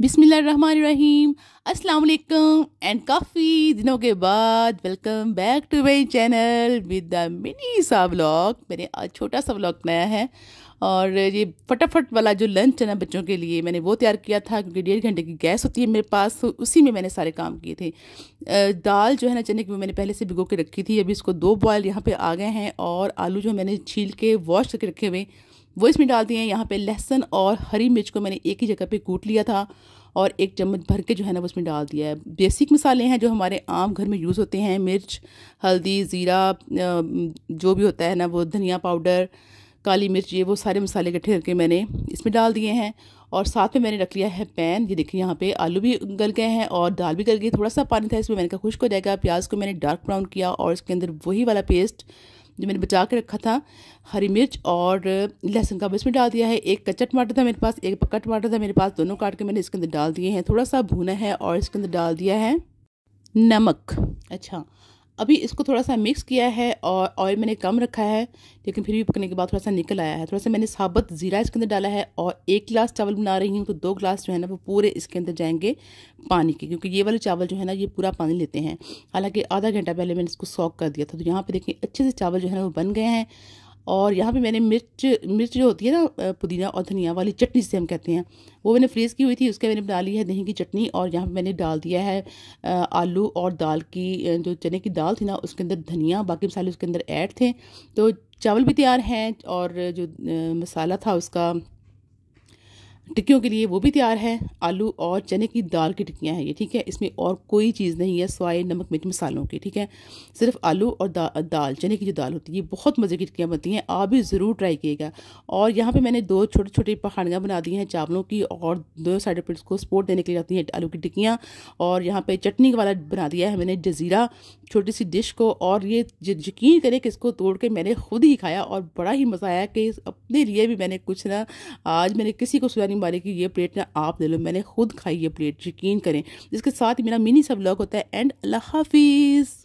बिसमीम असलकम एंड काफ़ी दिनों के बाद welcome back to my channel with the mini सा व्लॉग मैंने आज छोटा सा व्लॉग बनाया है और ये फटाफट वाला जो लंच है ना बच्चों के लिए मैंने वो तैयार किया था क्योंकि डेढ़ घंटे की गैस होती है मेरे पास तो उसी में मैंने सारे काम किए थे दाल जो है ना चने की मैंने पहले से भिगो के रखी थी अभी इसको दो बॉयल यहाँ पे आ गए हैं और आलू जो मैंने छील के वॉश करके रखे हुए वो इसमें डाल दिए हैं यहाँ पे लहसुन और हरी मिर्च को मैंने एक ही जगह पे कूट लिया था और एक चम्मच भर के जो है ना वो उसमें डाल दिया है बेसिक मसाले हैं जो हमारे आम घर में यूज़ होते हैं मिर्च हल्दी ज़ीरा जो भी होता है ना वो धनिया पाउडर काली मिर्च ये वो सारे मसाले इकट्ठे करके मैंने इसमें डाल दिए हैं और साथ में मैंने रख लिया है पैन ये देखिए यहाँ पे आलू भी गल गए हैं और दाल भी गल गई थोड़ा सा पानी था इसमें मैंने कहा खुश्क हो जाएगा प्याज को मैंने डार्क ब्राउन किया और इसके अंदर वही वाला पेस्ट जो मैंने बचा के रखा था हरी मिर्च और लहसुन का इसमें डाल दिया है एक कच्चा टमाटर था मेरे पास एक पक्का टमाटर था मेरे पास दोनों काट के मैंने इसके अंदर डाल दिए हैं थोड़ा सा भुना है और इसके अंदर डाल दिया है नमक अच्छा अभी इसको थोड़ा सा मिक्स किया है और ऑयल मैंने कम रखा है लेकिन फिर भी पकने के बाद थोड़ा सा निकल आया है थोड़ा सा मैंने साबत ज़ीरा इसके अंदर डाला है और एक गिलास चावल बना रही हूँ तो दो गिलास जो है ना वो पूरे इसके अंदर जाएंगे पानी के क्योंकि ये वाले चावल जो है ना ये पूरा पानी लेते हैं हालाँकि आधा घंटा पहले मैंने इसको सॉक कर दिया था तो यहाँ पर देखिए अच्छे से चावल जो है ना वो बन गए हैं और यहाँ पे मैंने मिर्च मिर्च जो होती है ना पुदीना और धनिया वाली चटनी से हम कहते हैं वो मैंने फ्रीज़ की हुई थी उसके मैंने बना ली है दही की चटनी और यहाँ पे मैंने डाल दिया है आलू और दाल की जो चने की दाल थी ना उसके अंदर धनिया बाकी मसाले उसके अंदर ऐड थे तो चावल भी तैयार हैं और जो मसाला था उसका टिक्कियों के लिए वो भी तैयार है आलू और चने की दाल की टिक्कियाँ हैं ये ठीक है इसमें और कोई चीज़ नहीं है सवाए नमक मिर्च मसालों की ठीक है सिर्फ आलू और दा, दाल चने की जो दाल होती है बहुत मज़े की टिक्कियाँ बनती हैं आप भी ज़रूर ट्राई किएगा और यहाँ पे मैंने दो छोटे छोटे पहाड़ियाँ बना दी हैं चावलों की और दो साइड पर उसको सपोर्ट देने के लिए आती हैं आलू की टिक्कियाँ और यहाँ पर चटनी वाला बना दिया है मैंने जजीरा छोटी सी डिश को और ये यकीन करें कि इसको तोड़ के मैंने खुद ही खाया और बड़ा ही मज़ा आया कि नहीं लिया भी मैंने कुछ ना आज मैंने किसी को सुना नहीं मारे कि ये प्लेट ना आप ले लो मैंने खुद खाई ये प्लेट यकीन करें इसके साथ ही मेरा मिनी सब लॉक होता है एंड अल्लाह हाफिज़